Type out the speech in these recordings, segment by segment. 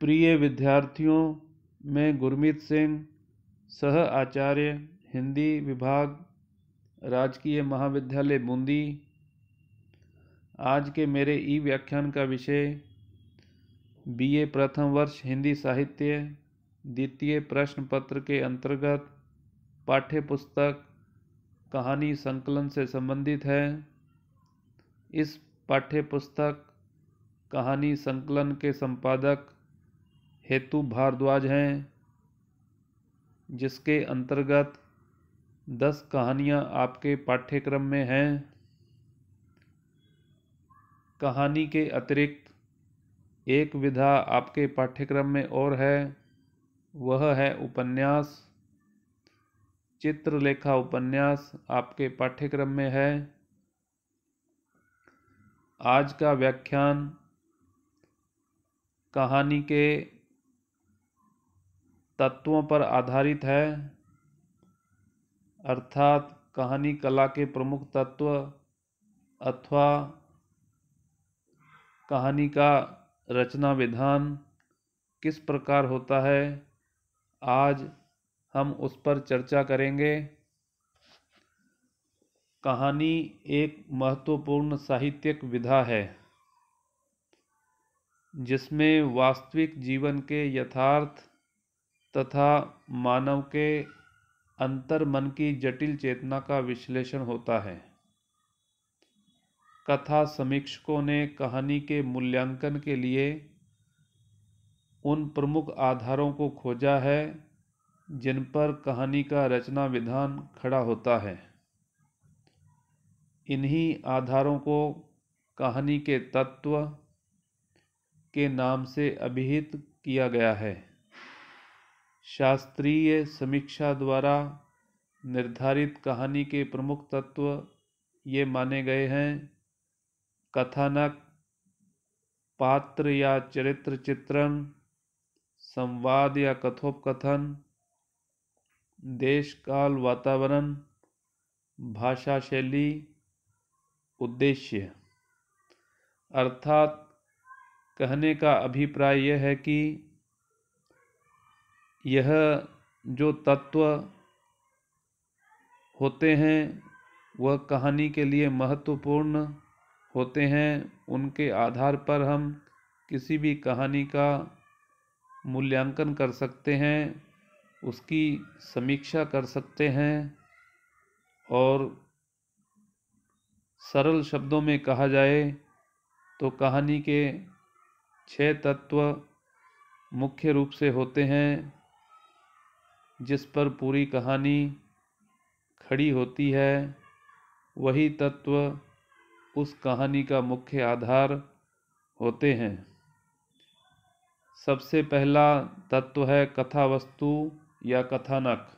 प्रिय विद्यार्थियों मैं गुरमीत सिंह सह आचार्य हिंदी विभाग राजकीय महाविद्यालय बूंदी आज के मेरे ई व्याख्यान का विषय बीए प्रथम वर्ष हिंदी साहित्य द्वितीय प्रश्न पत्र के अंतर्गत पाठ्य पुस्तक कहानी संकलन से संबंधित है इस पाठ्य पुस्तक कहानी संकलन के संपादक हेतु भारद्वाज हैं जिसके अंतर्गत दस कहानियाँ आपके पाठ्यक्रम में हैं कहानी के अतिरिक्त एक विधा आपके पाठ्यक्रम में और है वह है उपन्यास चित्रलेखा उपन्यास आपके पाठ्यक्रम में है आज का व्याख्यान कहानी के तत्वों पर आधारित है अर्थात कहानी कला के प्रमुख तत्व अथवा कहानी का रचना विधान किस प्रकार होता है आज हम उस पर चर्चा करेंगे कहानी एक महत्वपूर्ण साहित्यिक विधा है जिसमें वास्तविक जीवन के यथार्थ तथा मानव के अंतर्मन की जटिल चेतना का विश्लेषण होता है कथा समीक्षकों ने कहानी के मूल्यांकन के लिए उन प्रमुख आधारों को खोजा है जिन पर कहानी का रचना विधान खड़ा होता है इन्हीं आधारों को कहानी के तत्व के नाम से अभिहित किया गया है शास्त्रीय समीक्षा द्वारा निर्धारित कहानी के प्रमुख तत्व ये माने गए हैं कथानक पात्र या चरित्र चित्रण संवाद या कथोपकथन देश काल वातावरण भाषा शैली उद्देश्य अर्थात कहने का अभिप्राय यह है कि यह जो तत्व होते हैं वह कहानी के लिए महत्वपूर्ण होते हैं उनके आधार पर हम किसी भी कहानी का मूल्यांकन कर सकते हैं उसकी समीक्षा कर सकते हैं और सरल शब्दों में कहा जाए तो कहानी के छह तत्व मुख्य रूप से होते हैं जिस पर पूरी कहानी खड़ी होती है वही तत्व उस कहानी का मुख्य आधार होते हैं सबसे पहला तत्व है कथा वस्तु या कथानक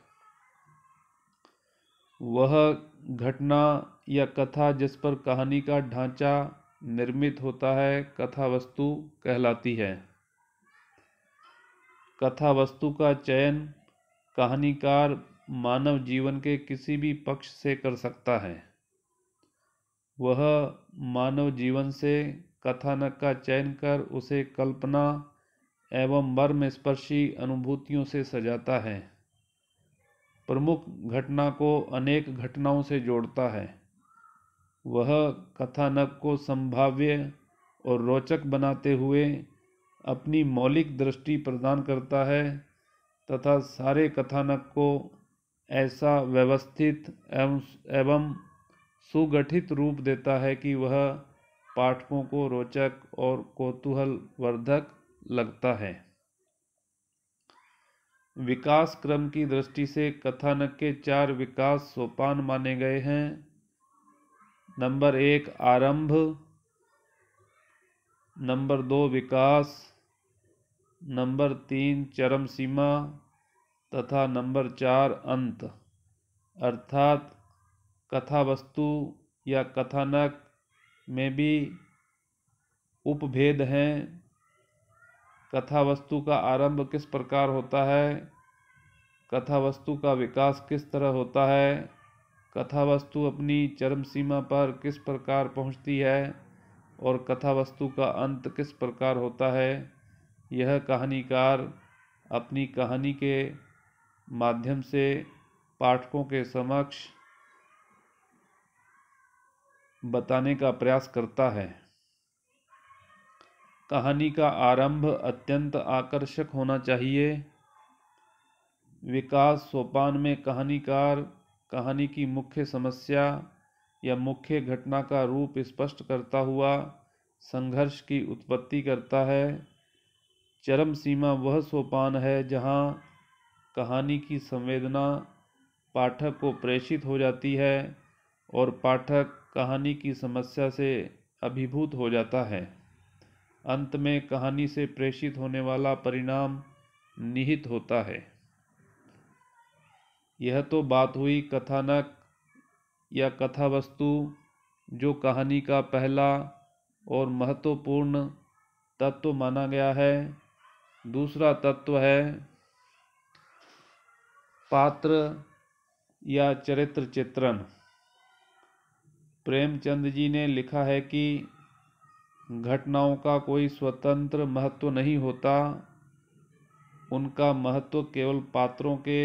वह घटना या कथा जिस पर कहानी का ढांचा निर्मित होता है कथा वस्तु कहलाती है कथा वस्तु का चयन कहानीकार मानव जीवन के किसी भी पक्ष से कर सकता है वह मानव जीवन से कथानक का चयन कर उसे कल्पना एवं मर्म स्पर्शी अनुभूतियों से सजाता है प्रमुख घटना को अनेक घटनाओं से जोड़ता है वह कथानक को संभाव्य और रोचक बनाते हुए अपनी मौलिक दृष्टि प्रदान करता है तथा सारे कथानक को ऐसा व्यवस्थित एवं एवं सुगठित रूप देता है कि वह पाठकों को रोचक और कौतूहल वर्धक लगता है विकास क्रम की दृष्टि से कथानक के चार विकास सोपान माने गए हैं नंबर एक आरंभ नंबर दो विकास नंबर तीन चरम सीमा तथा नंबर चार अंत अर्थात कथा वस्तु या कथानक में भी उपभेद हैं कथा वस्तु का आरंभ किस प्रकार होता है कथा वस्तु का विकास किस तरह होता है कथा वस्तु अपनी चरम सीमा पर किस प्रकार पहुंचती है और कथा वस्तु का अंत किस प्रकार होता है यह कहानीकार अपनी कहानी के माध्यम से पाठकों के समक्ष बताने का प्रयास करता है कहानी का आरंभ अत्यंत आकर्षक होना चाहिए विकास सोपान में कहानीकार कहानी की मुख्य समस्या या मुख्य घटना का रूप स्पष्ट करता हुआ संघर्ष की उत्पत्ति करता है चरम सीमा वह सोपान है जहाँ कहानी की संवेदना पाठक को प्रेषित हो जाती है और पाठक कहानी की समस्या से अभिभूत हो जाता है अंत में कहानी से प्रेषित होने वाला परिणाम निहित होता है यह तो बात हुई कथानक या कथा वस्तु जो कहानी का पहला और महत्वपूर्ण तत्व माना गया है दूसरा तत्व है पात्र या चरित्र चित्रण प्रेमचंद जी ने लिखा है कि घटनाओं का कोई स्वतंत्र महत्व नहीं होता उनका महत्व केवल पात्रों के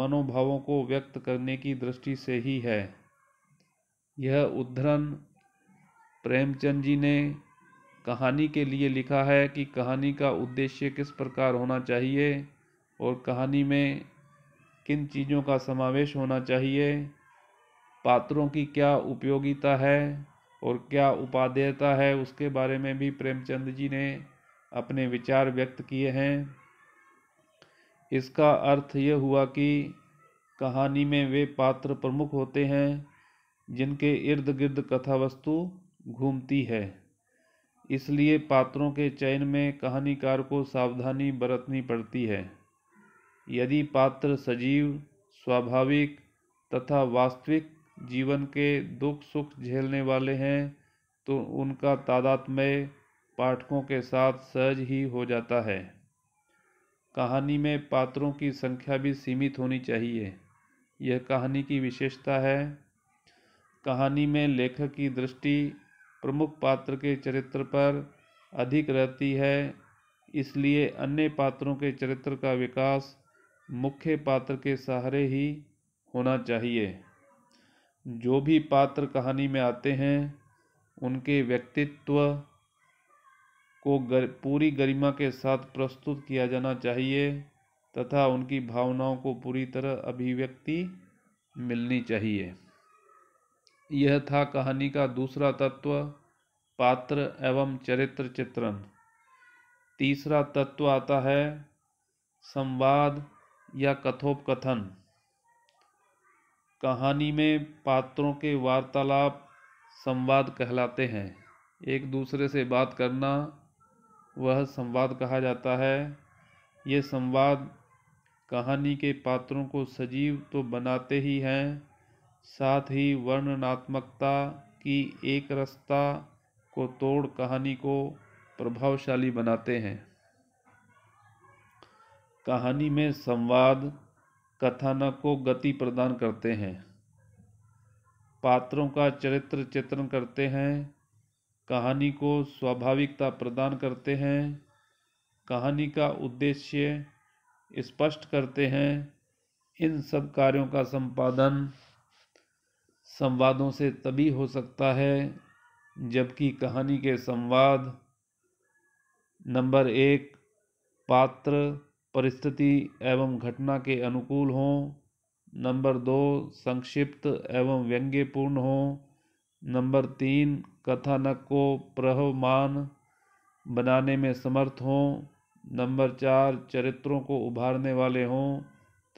मनोभावों को व्यक्त करने की दृष्टि से ही है यह उद्धरण प्रेमचंद जी ने कहानी के लिए लिखा है कि कहानी का उद्देश्य किस प्रकार होना चाहिए और कहानी में किन चीज़ों का समावेश होना चाहिए पात्रों की क्या उपयोगिता है और क्या उपादेयता है उसके बारे में भी प्रेमचंद जी ने अपने विचार व्यक्त किए हैं इसका अर्थ यह हुआ कि कहानी में वे पात्र प्रमुख होते हैं जिनके इर्द गिर्द कथा वस्तु घूमती है इसलिए पात्रों के चयन में कहानीकार को सावधानी बरतनी पड़ती है यदि पात्र सजीव स्वाभाविक तथा वास्तविक जीवन के दुख सुख झेलने वाले हैं तो उनका तादात्म्य पाठकों के साथ सहज ही हो जाता है कहानी में पात्रों की संख्या भी सीमित होनी चाहिए यह कहानी की विशेषता है कहानी में लेखक की दृष्टि प्रमुख पात्र के चरित्र पर अधिक रहती है इसलिए अन्य पात्रों के चरित्र का विकास मुख्य पात्र के सहारे ही होना चाहिए जो भी पात्र कहानी में आते हैं उनके व्यक्तित्व को गर, पूरी गरिमा के साथ प्रस्तुत किया जाना चाहिए तथा उनकी भावनाओं को पूरी तरह अभिव्यक्ति मिलनी चाहिए यह था कहानी का दूसरा तत्व पात्र एवं चरित्र चित्रण तीसरा तत्व आता है संवाद या कथोपकथन कहानी में पात्रों के वार्तालाप संवाद कहलाते हैं एक दूसरे से बात करना वह संवाद कहा जाता है ये संवाद कहानी के पात्रों को सजीव तो बनाते ही हैं साथ ही वर्णनात्मकता की एक रसता को तोड़ कहानी को प्रभावशाली बनाते हैं कहानी में संवाद कथानक को गति प्रदान करते हैं पात्रों का चरित्र चित्रण करते हैं कहानी को स्वाभाविकता प्रदान करते हैं कहानी का उद्देश्य स्पष्ट करते हैं इन सब कार्यों का संपादन संवादों से तभी हो सकता है जबकि कहानी के संवाद नंबर एक पात्र परिस्थिति एवं घटना के अनुकूल हों नंबर दो संक्षिप्त एवं व्यंग्यपूर्ण हों नंबर तीन कथानक को प्रहमान बनाने में समर्थ हों नंबर चार चरित्रों को उभारने वाले हों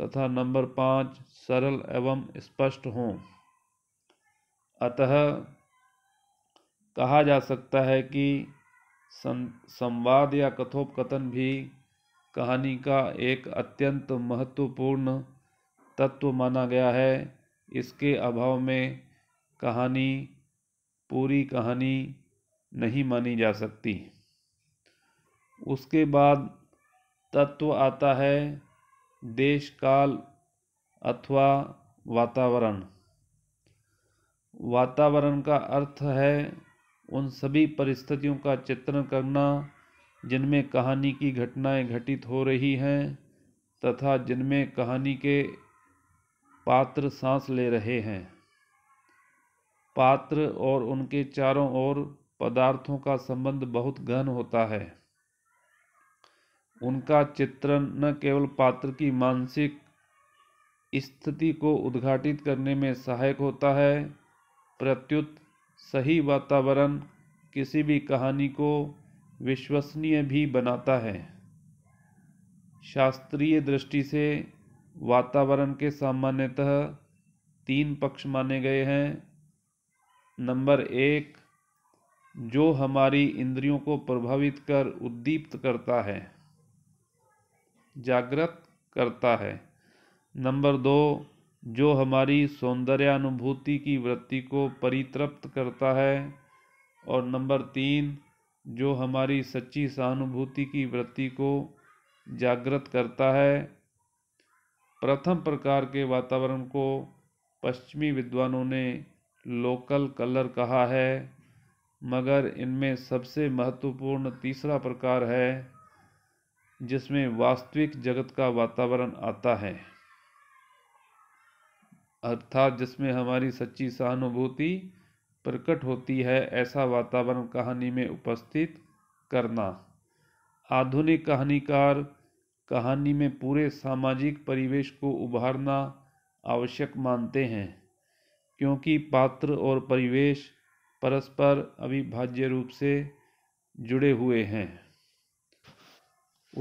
तथा नंबर पाँच सरल एवं स्पष्ट हों अतः कहा जा सकता है कि संवाद या कथोपकथन भी कहानी का एक अत्यंत महत्वपूर्ण तत्व माना गया है इसके अभाव में कहानी पूरी कहानी नहीं मानी जा सकती उसके बाद तत्व आता है देश काल अथवा वातावरण वातावरण का अर्थ है उन सभी परिस्थितियों का चित्रण करना जिनमें कहानी की घटनाएं घटित हो रही हैं तथा जिनमें कहानी के पात्र सांस ले रहे हैं पात्र और उनके चारों ओर पदार्थों का संबंध बहुत गहन होता है उनका चित्रण न केवल पात्र की मानसिक स्थिति को उद्घाटित करने में सहायक होता है प्रत्युत सही वातावरण किसी भी कहानी को विश्वसनीय भी बनाता है शास्त्रीय दृष्टि से वातावरण के सामान्यतः तीन पक्ष माने गए हैं नंबर एक जो हमारी इंद्रियों को प्रभावित कर उद्दीप्त करता है जागृत करता है नंबर दो जो हमारी सौंदर्यानुभूति की वृत्ति को परितृप्त करता है और नंबर तीन जो हमारी सच्ची सहानुभूति की वृत्ति को जागृत करता है प्रथम प्रकार के वातावरण को पश्चिमी विद्वानों ने लोकल कलर कहा है मगर इनमें सबसे महत्वपूर्ण तीसरा प्रकार है जिसमें वास्तविक जगत का वातावरण आता है अर्थात जिसमें हमारी सच्ची सहानुभूति प्रकट होती है ऐसा वातावरण कहानी में उपस्थित करना आधुनिक कहानीकार कहानी में पूरे सामाजिक परिवेश को उभारना आवश्यक मानते हैं क्योंकि पात्र और परिवेश परस्पर अविभाज्य रूप से जुड़े हुए हैं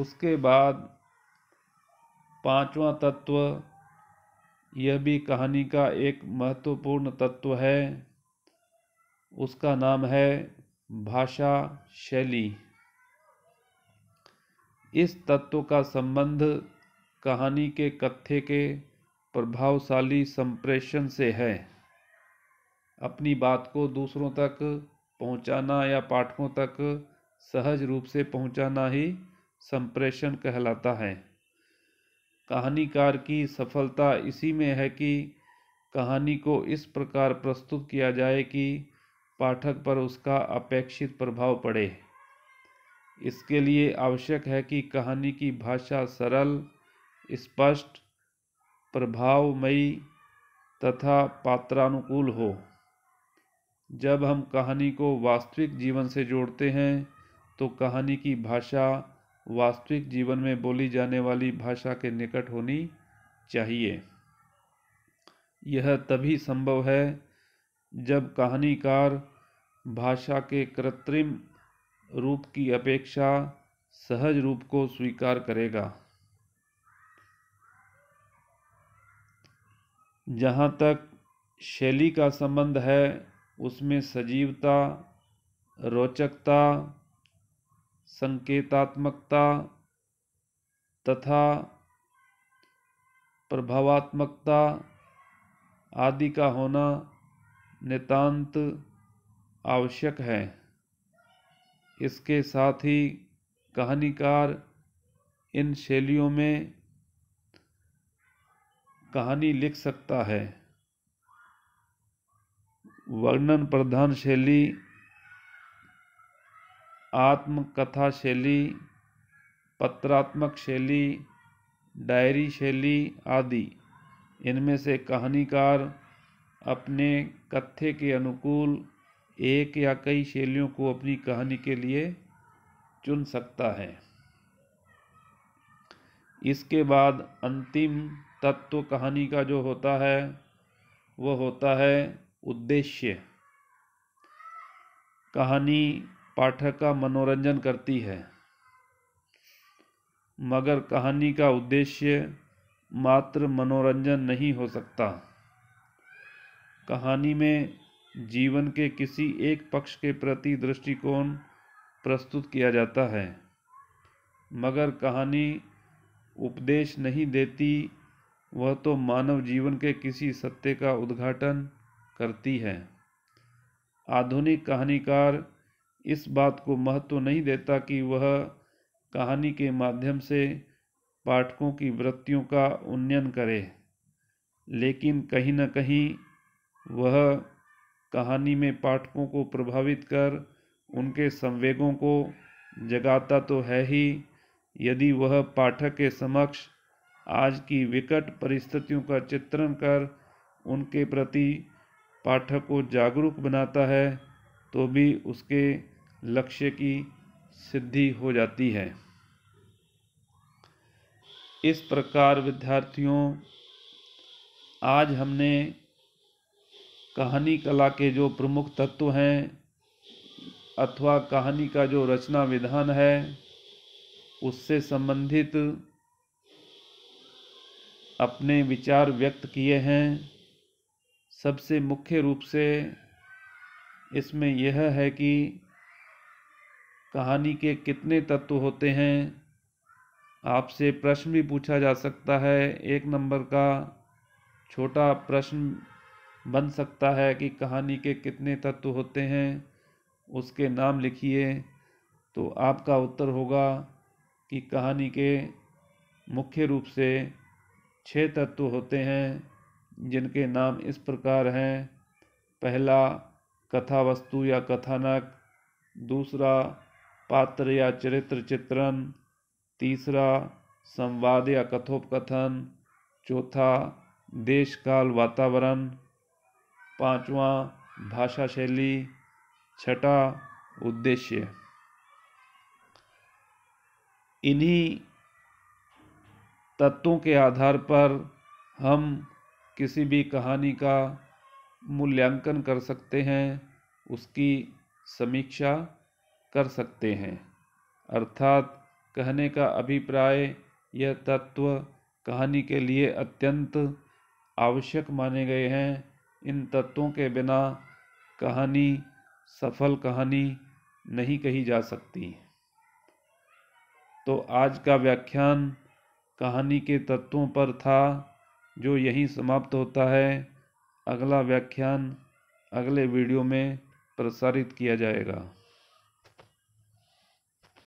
उसके बाद पांचवा तत्व यह भी कहानी का एक महत्वपूर्ण तत्व है उसका नाम है भाषा शैली इस तत्व का संबंध कहानी के कथ्य के प्रभावशाली संप्रेषण से है अपनी बात को दूसरों तक पहुंचाना या पाठकों तक सहज रूप से पहुंचाना ही संप्रेषण कहलाता है कहानीकार की सफलता इसी में है कि कहानी को इस प्रकार प्रस्तुत किया जाए कि पाठक पर उसका अपेक्षित प्रभाव पड़े इसके लिए आवश्यक है कि कहानी की भाषा सरल स्पष्ट प्रभावमयी तथा पात्रानुकूल हो जब हम कहानी को वास्तविक जीवन से जोड़ते हैं तो कहानी की भाषा वास्तविक जीवन में बोली जाने वाली भाषा के निकट होनी चाहिए यह तभी संभव है जब कहानीकार भाषा के कृत्रिम रूप की अपेक्षा सहज रूप को स्वीकार करेगा जहाँ तक शैली का संबंध है उसमें सजीवता रोचकता संकेतात्मकता तथा प्रभावात्मकता आदि का होना नितांत आवश्यक है इसके साथ ही कहानीकार इन शैलियों में कहानी लिख सकता है वर्णन प्रधान शैली आत्मकथा शैली पत्रात्मक शैली डायरी शैली आदि इनमें से कहानीकार अपने कथ्य के अनुकूल एक या कई शैलियों को अपनी कहानी के लिए चुन सकता है इसके बाद अंतिम तत्व कहानी का जो होता है वह होता है उद्देश्य कहानी पाठक का मनोरंजन करती है मगर कहानी का उद्देश्य मात्र मनोरंजन नहीं हो सकता कहानी में जीवन के किसी एक पक्ष के प्रति दृष्टिकोण प्रस्तुत किया जाता है मगर कहानी उपदेश नहीं देती वह तो मानव जीवन के किसी सत्य का उद्घाटन करती है आधुनिक कहानीकार इस बात को महत्व नहीं देता कि वह कहानी के माध्यम से पाठकों की वृत्तियों का उन्नयन करे लेकिन कहीं ना कहीं वह कहानी में पाठकों को प्रभावित कर उनके संवेगों को जगाता तो है ही यदि वह पाठक के समक्ष आज की विकट परिस्थितियों का चित्रण कर उनके प्रति पाठक को जागरूक बनाता है तो भी उसके लक्ष्य की सिद्धि हो जाती है इस प्रकार विद्यार्थियों आज हमने कहानी कला के जो प्रमुख तत्व हैं अथवा कहानी का जो रचना विधान है उससे संबंधित अपने विचार व्यक्त किए हैं सबसे मुख्य रूप से इसमें यह है कि कहानी के कितने तत्व होते हैं आपसे प्रश्न भी पूछा जा सकता है एक नंबर का छोटा प्रश्न बन सकता है कि कहानी के कितने तत्व होते हैं उसके नाम लिखिए तो आपका उत्तर होगा कि कहानी के मुख्य रूप से छः तत्व होते हैं जिनके नाम इस प्रकार हैं पहला कथा वस्तु या कथानक दूसरा पात्र या चरित्र चित्रण तीसरा संवाद या कथोपकथन चौथा देश काल वातावरण पांचवा भाषा शैली छठा उद्देश्य इन्हीं तत्वों के आधार पर हम किसी भी कहानी का मूल्यांकन कर सकते हैं उसकी समीक्षा कर सकते हैं अर्थात कहने का अभिप्राय यह तत्व कहानी के लिए अत्यंत आवश्यक माने गए हैं इन तत्वों के बिना कहानी सफल कहानी नहीं कही जा सकती तो आज का व्याख्यान कहानी के तत्वों पर था जो यहीं समाप्त होता है अगला व्याख्यान अगले वीडियो में प्रसारित किया जाएगा